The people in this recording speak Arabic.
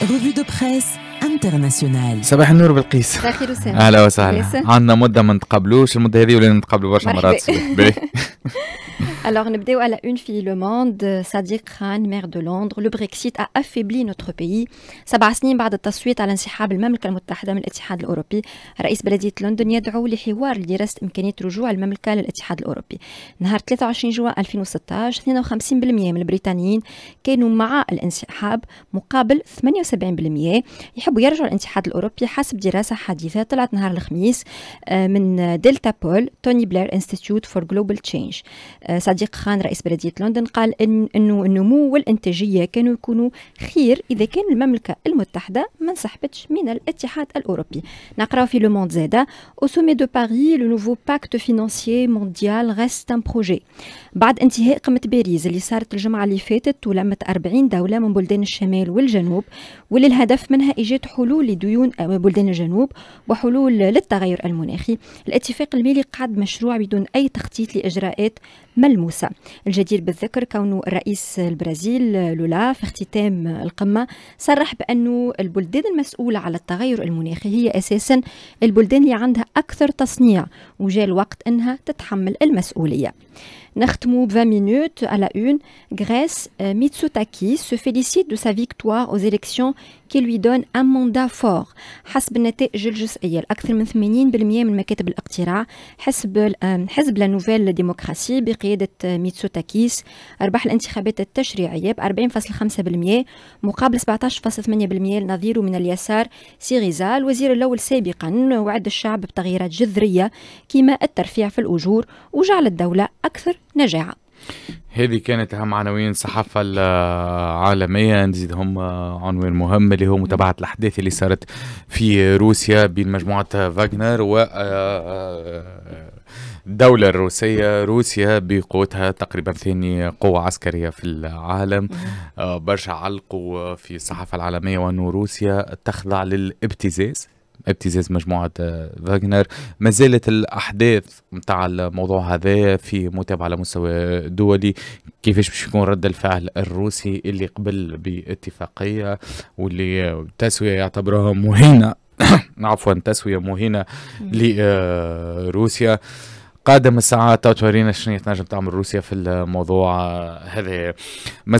Revue دو بريس انترناسيونال صباح النور بلقيس صباح اهلا وسهلا عندنا مده ما نتقابلوش المده هذه ولينا نتقابلوا برشا مرات Alors, nous à la une fille le monde. Euh, Sadiq Khan, maire de Londres. Le Brexit a affaibli notre pays. سبع سنين بعد التصويت على انسحاب المملكة المتحدة من الاتحاد الأوروبي رئيس بلدية لندن يدعو لحوار لدراسة إمكانية رجوع المملكة للاتحاد الأوروبي نهار 23 جوان 2016 52% من البريطانيين كانوا مع الانسحاب مقابل 78% يحبوا يرجعوا للاتحاد الأوروبي حسب دراسة حديثة طلعت نهار الخميس من دلتا بول توني بلير انستيتيوت فور جلوبال تشينج صديق خان رئيس بلدية لندن قال إن أنه النمو والإنتاجية كانوا يكونوا خير إذا كان المملكة المتحدة ما انسحبتش من الاتحاد الأوروبي نقرأ في لو موند زادا أو سومي دو باري لو نوفو باكت فينانسيي مونديال غيست ان بروجي بعد انتهاء قمة باريس اللي صارت الجمعة اللي فاتت ولمت 40 دولة من بلدان الشمال والجنوب واللي الهدف منها إيجاد حلول لديون بلدان الجنوب وحلول للتغير المناخي الاتفاق المالي قعد مشروع بدون أي تخطيط لإجراءات ملموسة موسى الجدير بالذكر كون الرئيس البرازيل لولا في اختتام القمة صرح بأن البلدان المسؤولة على التغير المناخي هي أساسا البلدان اللي عندها أكثر تصنيع وجاء الوقت أنها تتحمل المسؤولية نختموا 20 minutes à la une. Grèce, euh, Mitsotakis se félicite de sa victoire aux élections qui lui donne un mandat fort حسب النتائج الجزئية الأكثر من 80% من مكاتب الاقتراع حسب حزب لا نوفيل ديموكراسي بقيادة ميتسوتاكيس ربح الانتخابات التشريعية ب 40.5% مقابل 17.8% لنظيره من اليسار سيريزا الوزير الأول سابقا وعد الشعب بتغييرات جذرية كما الترفيع في الأجور وجعل الدولة أكثر نجاعة هذه كانت أهم عناوين الصحافة العالمية نزيد هم عنوان مهم اللي هو متابعة الأحداث اللي صارت في روسيا بين مجموعة فاغنر و الدولة آه، آه، الروسية روسيا بقوتها تقريبا ثاني قوة عسكرية في العالم آه، برشا علقوا في الصحافة العالمية وأن روسيا تخضع للابتزاز ابتزاز مجموعة فاغنر آه، ما زالت الأحداث متاع الموضوع هذا في متابعة على مستوى دولي كيفاش باش يكون رد الفعل الروسي اللي قبل باتفاقية واللي التسوية يعتبرها مهينة عفوا تسوية مهينة لروسيا آه، قادم الساعات تورينا شنو تنجم تعمل روسيا في الموضوع هذا